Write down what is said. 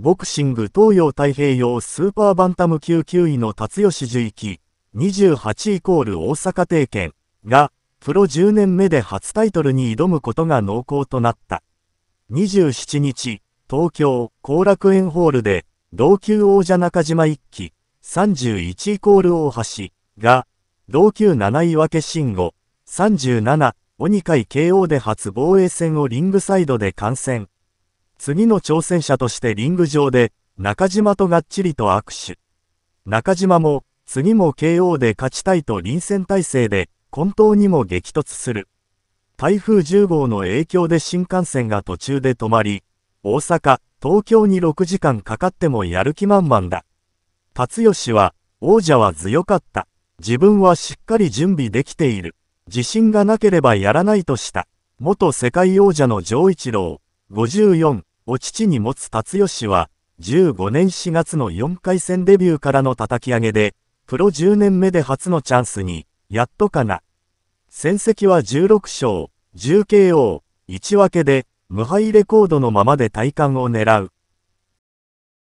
ボクシング東洋太平洋スーパーバンタム級9位の辰吉樹一、28イコール大阪帝拳が、プロ10年目で初タイトルに挑むことが濃厚となった。27日、東京、後楽園ホールで、同級王者中島一期、31イコール大橋が、同級7位分け慎吾、37、鬼界 KO で初防衛戦をリングサイドで観戦。次の挑戦者としてリング上で、中島とがっちりと握手。中島も、次も KO で勝ちたいと臨戦態勢で、混沌にも激突する。台風10号の影響で新幹線が途中で止まり、大阪、東京に6時間かかってもやる気満々だ。辰吉は、王者は強かった。自分はしっかり準備できている。自信がなければやらないとした。元世界王者の上一郎、54。お父に持つ達吉は、15年4月の4回戦デビューからの叩き上げで、プロ10年目で初のチャンスに、やっとかな。戦績は16勝、10KO、1分けで、無敗レコードのままで体感を狙う。